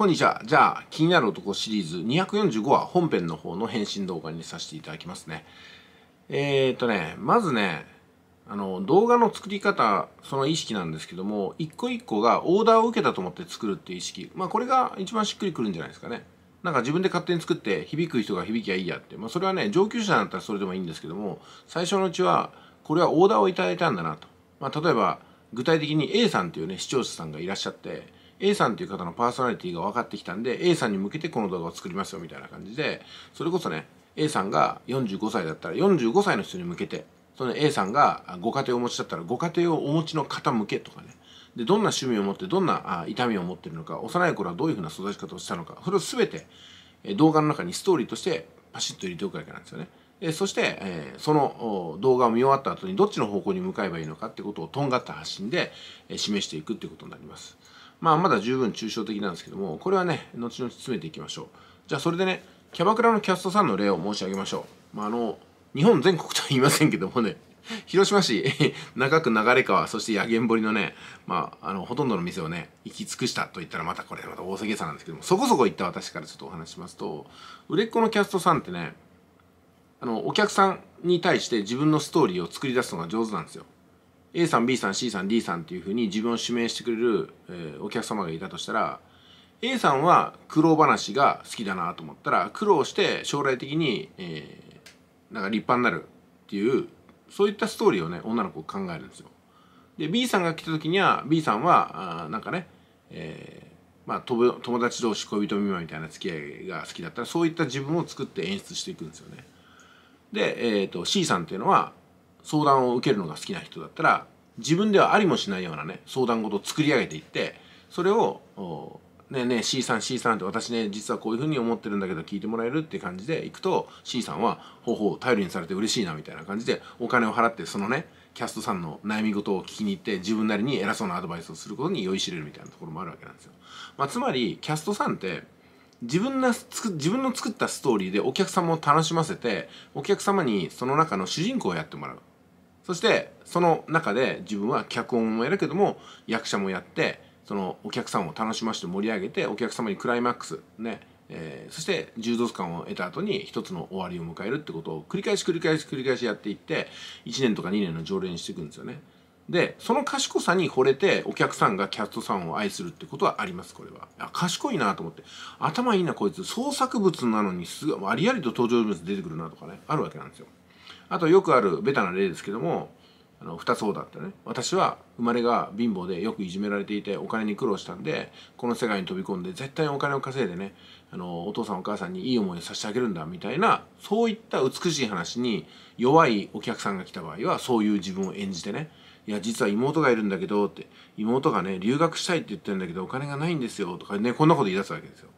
こんにちは。じゃあ、気になる男シリーズ245話本編の方の返信動画にさせていただきますね。えー、っとね、まずね、あの、動画の作り方、その意識なんですけども、一個一個がオーダーを受けたと思って作るっていう意識。まあ、これが一番しっくりくるんじゃないですかね。なんか自分で勝手に作って響く人が響きゃいいやって。まあ、それはね、上級者だったらそれでもいいんですけども、最初のうちは、これはオーダーをいただいたんだなと。まあ、例えば、具体的に A さんっていうね、視聴者さんがいらっしゃって、A さんという方のパーソナリティが分かってきたんで A さんに向けてこの動画を作りますよみたいな感じでそれこそね A さんが45歳だったら45歳の人に向けてその A さんがご家庭をお持ちだったらご家庭をお持ちの方向けとかねでどんな趣味を持ってどんな痛みを持ってるのか幼い頃はどういうふうな育ち方をしたのかそれを全て動画の中にストーリーとしてパシッと入れておくわけなんですよね。でそして、えー、その動画を見終わった後にどっちの方向に向かえばいいのかってことをとんがった発信で、えー、示していくってことになります。まあ、まだ十分抽象的なんですけども、これはね、後々詰めていきましょう。じゃあ、それでね、キャバクラのキャストさんの例を申し上げましょう。まあ、あの、日本全国とは言いませんけどもね、広島市、長く流れ川、そして野源堀のね、まあ、あの、ほとんどの店をね、行き尽くしたと言ったらまたこれ、また大関さなんですけども、そこそこ行った私からちょっとお話しますと、売れっ子のキャストさんってね、あの、お客さんに対して自分のストーリーを作り出すのが上手なんですよ。A さん B さん C さん D さんっていうふうに自分を指名してくれる、えー、お客様がいたとしたら A さんは苦労話が好きだなと思ったら苦労して将来的に、えー、なんか立派になるっていうそういったストーリーをね女の子考えるんですよ。で B さんが来た時には B さんはあなんかね、えーまあ、友達同士恋人未満みたいな付き合いが好きだったらそういった自分を作って演出していくんですよね。で、えーと、と C さんっていうのは相談を受けるのが好きな人だったら自分ではありもしないようなね相談事を作り上げていってそれを「ねえねえ C さん C さん」って私ね実はこういうふうに思ってるんだけど聞いてもらえるって感じでいくと C さんは「ほうほう頼りにされて嬉しいな」みたいな感じでお金を払ってそのねキャストさんの悩み事を聞きに行って自分なりに偉そうなアドバイスをすることに酔いしれるみたいなところもあるわけなんですよ。まあ、つまりキャストさんって自分な自分の作ったストーリーでお客様を楽しませてお客様にその中の主人公をやってもらうそしてその中で自分は脚本もやるけども役者もやってそのお客さんを楽しまして盛り上げてお客様にクライマックスねえー、そして充実感を得た後に一つの終わりを迎えるってことを繰り返し繰り返し繰り返しやっていって1年とか2年の常連にしていくんですよねでその賢さに惚れてお客さんがキャストさんを愛するってことはありますこれはあ賢いなと思って頭いいなこいつ創作物なのにすごいありありと登場人物出てくるなとかねあるわけなんですよあとよくあるベタな例ですけどもあの2つ方だったね私は生まれが貧乏でよくいじめられていてお金に苦労したんでこの世界に飛び込んで絶対にお金を稼いでねあのお父さんお母さんにいい思いをさせてあげるんだみたいなそういった美しい話に弱いお客さんが来た場合はそういう自分を演じてねいや実は妹がいるんだけどって妹がね留学したいって言ってるんだけどお金がないんですよとかねこんなこと言い出すわけですよ。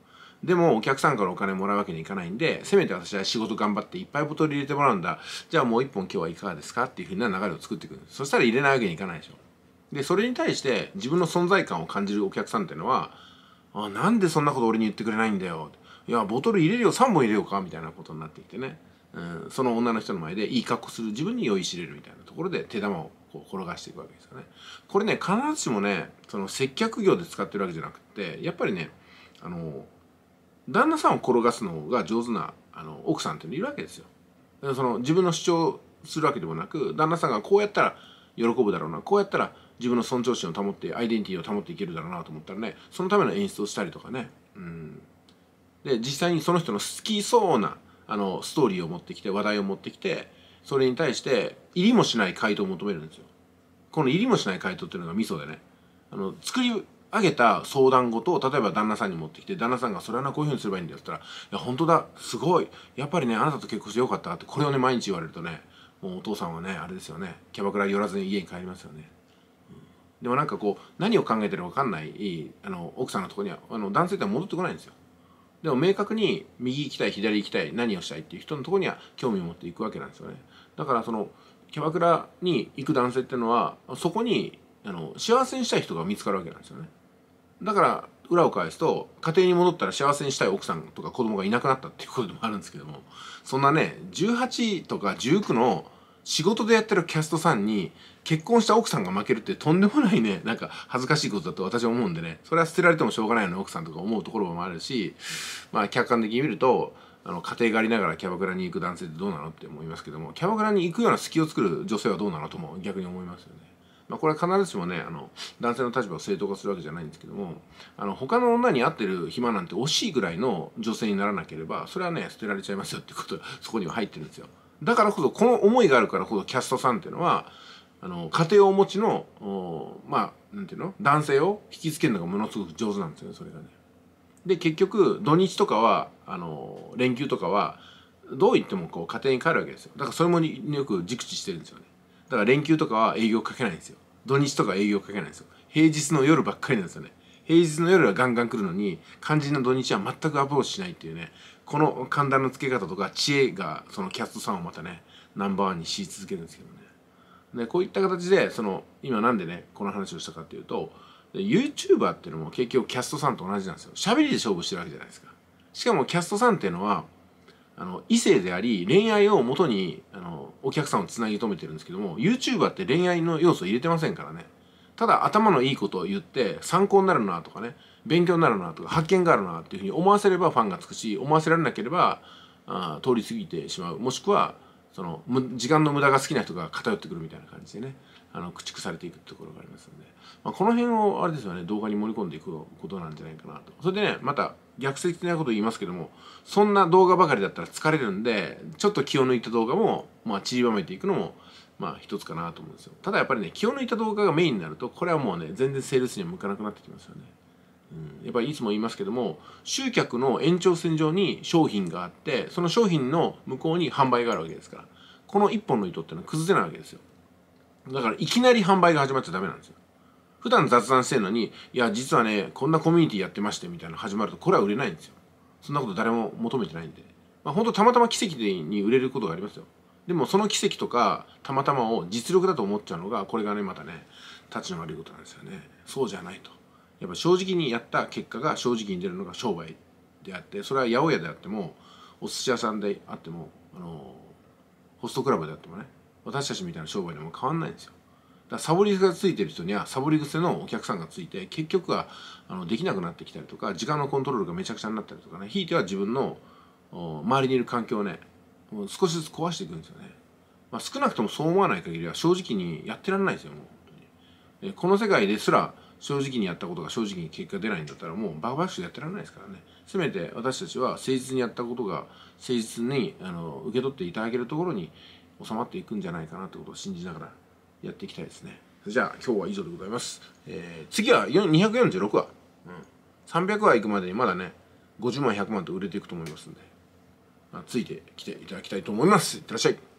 でもお客さんからお金もらうわけにいかないんで、せめて私は仕事頑張っていっぱいボトル入れてもらうんだ。じゃあもう一本今日はいかがですかっていうふうな流れを作っていくんです。そしたら入れないわけにいかないでしょ。で、それに対して自分の存在感を感じるお客さんっていうのは、あ、なんでそんなこと俺に言ってくれないんだよ。いや、ボトル入れるよ、3本入れようか、みたいなことになってきてね。うん、その女の人の前でいい格好する自分に酔いしれるみたいなところで手玉をこう転がしていくわけですよね。これね、必ずしもね、その接客業で使ってるわけじゃなくて、やっぱりね、あの、旦那さんを転がすのが上手なあの奥さんっていうのいるわけですよ。その自分の主張するわけでもなく旦那さんがこうやったら喜ぶだろうなこうやったら自分の尊重心を保ってアイデンティティを保っていけるだろうなと思ったらねそのための演出をしたりとかね。うん、で実際にその人の好きそうなあのストーリーを持ってきて話題を持ってきてそれに対して入りもしない回答を求めるんですよ。この入りもしない回答っていうのがミソでねあの作りあげた相談事を例えば旦那さんに持ってきて旦那さんが「それはなこういうふうにすればいいんだよ」って言ったら「いや本当だすごいやっぱりねあなたと結婚してよかった」ってこれをね毎日言われるとねもうお父さんはねあれですよねキャバクラ寄らずに家に帰りますよね。でもなんかこう何を考えてるか分かんないあの奥さんのとこにはあの男性って戻ってこないんですよ。でも明確に右行きたい左行きたい何をしたいっていう人のとこには興味を持っていくわけなんですよね。だからそのキャバクラに行く男性っていうのはそこにあの幸せにしたい人が見つかるわけなんですよね。だから裏を返すと家庭に戻ったら幸せにしたい奥さんとか子供がいなくなったっていうことでもあるんですけどもそんなね18とか19の仕事でやってるキャストさんに結婚した奥さんが負けるってとんでもないねなんか恥ずかしいことだと私は思うんでねそれは捨てられてもしょうがないような奥さんとか思うところもあるしまあ客観的に見るとあの家庭がありながらキャバクラに行く男性ってどうなのって思いますけどもキャバクラに行くような隙を作る女性はどうなのとも逆に思いますよね。まあ、これは必ずしもねあの男性の立場を正当化するわけじゃないんですけどもあの他の女に合ってる暇なんて惜しいぐらいの女性にならなければそれはね捨てられちゃいますよってことそこには入ってるんですよだからこそこの思いがあるからこそキャストさんっていうのはあの家庭をお持ちのまあなんていうの男性を引きつけるのがものすごく上手なんですよねそれがね。で結局土日とかはあの連休とかはどう言ってもこう家庭に帰るわけですよだからそれもよく熟知してるんですよね。だから連休とかは営業かけないんですよ土日とか営業かけないんですよ平日の夜ばっかりなんですよね平日の夜はガンガン来るのに肝心の土日は全くアプローチしないっていうねこの寒暖のつけ方とか知恵がそのキャストさんをまたねナンバーワンにし続けるんですけどねでこういった形でその今なんでねこの話をしたかっていうと YouTuber っていうのも結局キャストさんと同じなんですよ喋りで勝負してるわけじゃないですかしかもキャストさんっていうのはあの異性であり恋愛をもとにあお客さんをつなぎ止めてるんですけども YouTuber って恋愛の要素入れてませんからねただ頭のいいことを言って参考になるなとかね勉強になるなとか発見があるなっていうふうに思わせればファンがつくし思わせられなければあ通り過ぎてしまうもしくはその時間の無駄が好きな人が偏ってくるみたいな感じでねあの駆逐されていくってところがありますので、まあ、この辺をあれですよね動画に盛り込んでいくことなんじゃないかなとそれでねまた逆説的なこと言いますけどもそんな動画ばかりだったら疲れるんでちょっと気を抜いた動画もまあ、散りばめていくのも、まあ、一つかなと思うんですよ。ただやっぱりね、気を抜いた動画がメインになると、これはもうね、全然セールスには向かなくなってきますよね。うん、やっぱりいつも言いますけども、集客の延長線上に商品があって、その商品の向こうに販売があるわけですから、この一本の糸ってのは崩せないわけですよ。だからいきなり販売が始まっちゃダメなんですよ。普段雑談してるのに、いや、実はね、こんなコミュニティやってましてみたいな始まると、これは売れないんですよ。そんなこと誰も求めてないんで。まあ、本当たまたま奇跡に売れることがありますよ。でもその奇跡とかたまたまを実力だと思っちゃうのがこれがねまたね立ちの悪いことなんですよねそうじゃないとやっぱ正直にやった結果が正直に出るのが商売であってそれは八百屋であってもお寿司屋さんであってもあのホストクラブであってもね私たちみたいな商売でも変わんないんですよだからサボり癖がついてる人にはサボり癖のお客さんがついて結局はあのできなくなってきたりとか時間のコントロールがめちゃくちゃになったりとかねひいては自分の周りにいる環境をねもう少しずつ壊していくんですよね。まあ、少なくともそう思わない限りは正直にやってらんないですよ、もう本に。この世界ですら正直にやったことが正直に結果出ないんだったらもうバカバカしくやってらんないですからね。せめて私たちは誠実にやったことが誠実にあの受け取っていただけるところに収まっていくんじゃないかなってことを信じながらやっていきたいですね。じゃあ今日は以上でございます。えー、次は246話。うん。300話行くまでにまだね、50万100万と売れていくと思いますんで。ついてきていただきたいと思いますいってらっしゃい